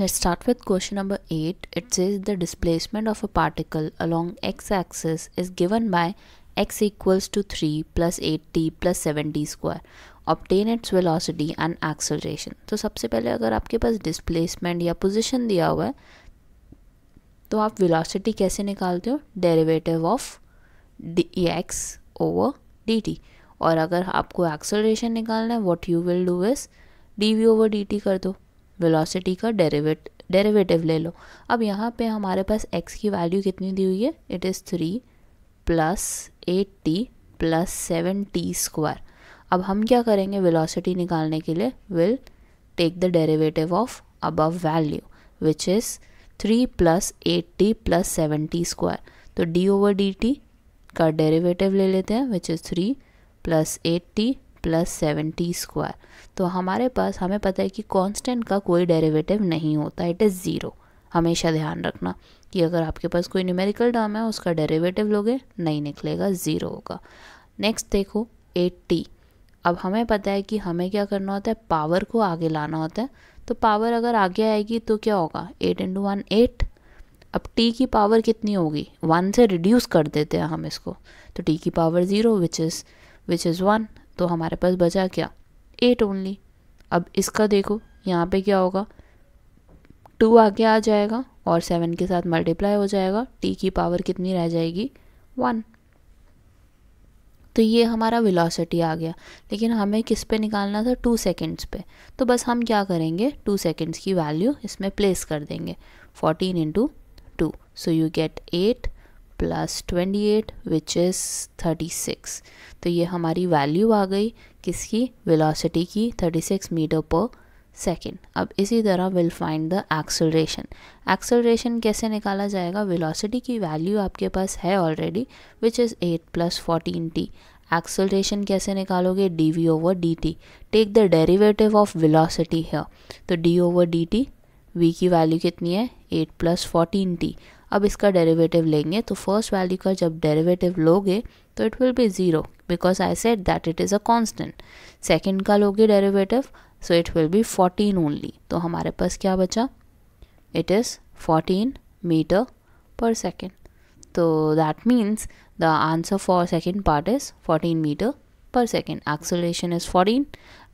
Let's start with question number 8. It says the displacement of a particle along x-axis is given by x equals to 3 plus 8t plus 7t square. Obtain its velocity and acceleration. तो सबसे पहले अगर आपके पास displacement या position दिया हुआ है तो आप velocity कैसे निकालते हो Derivative of dx over dt. और अगर आपको acceleration निकालना है what you will do is dv over dt कर दो वेलोसिटी का डेरिवेट डेरिवेटिव ले लो अब यहाँ पे हमारे पास एक्स की वैल्यू कितनी दी हुई है it is three plus eight t plus seven t square अब हम क्या करेंगे वेलोसिटी निकालने के लिए will take the derivative of above value which is three plus eight t plus seven t square तो डी ओवर डी टी का derivative ले लेते हैं which is three plus eight t plus seventy square तो हमारे पास हमें पता है कि कांस्टेंट का कोई डेरिवेटिव नहीं होता इट इज़ ज़ीरो हमेशा ध्यान रखना कि अगर आपके पास कोई न्यूमेरिकल टर्म है उसका डेरिवेटिव लोगे नहीं निकलेगा ज़ीरो होगा नेक्स्ट देखो एट्टी अब हमें पता है कि हमें क्या करना होता है पावर को आगे लाना होता है तो पावर अगर आगे आएगी तो क्या होगा एट इंटू वन एट अब टी की पावर कितनी होगी वन से रिड्यूस कर देते हैं हम इसको तो टी की power zero which is which is one तो हमारे पास बचा क्या एट ओनली अब इसका देखो यहाँ पे क्या होगा टू आगे आ जाएगा और सेवन के साथ मल्टीप्लाई हो जाएगा टी की पावर कितनी रह जाएगी वन तो ये हमारा वेलोसिटी आ गया लेकिन हमें किस पे निकालना था टू सेकेंड्स पे तो बस हम क्या करेंगे टू सेकेंड्स की वैल्यू इसमें प्लेस कर देंगे fourteen into two so you get eight plus twenty eight which is thirty six तो ये हमारी वैल्यू आ गई किसकी वेलोसिटी की thirty six metre per second अब इसी तरह will find the acceleration acceleration कैसे निकाला जाएगा वेलोसिटी की वैल्यू आपके पास है already which is eight plus fourteen t acceleration कैसे निकालोगे d v over d t take the derivative of velocity है तो d over d t v की वैल्यू कितनी है एट प्लस फोर्टीन टी अब इसका डेरिवेटिव लेंगे तो फर्स्ट वैल्यू का जब डेरिवेटिव लोगे तो it will be zero because I set that it is a constant second का लोगे derivative so it will be fourteen only तो हमारे पास क्या बचा it is fourteen metre per second तो that means the answer for second part is fourteen metre per second acceleration is fourteen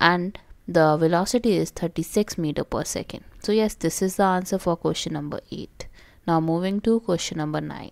and the the is thirty six metre per second so yes this is the answer for question number eight Now moving to question number 9.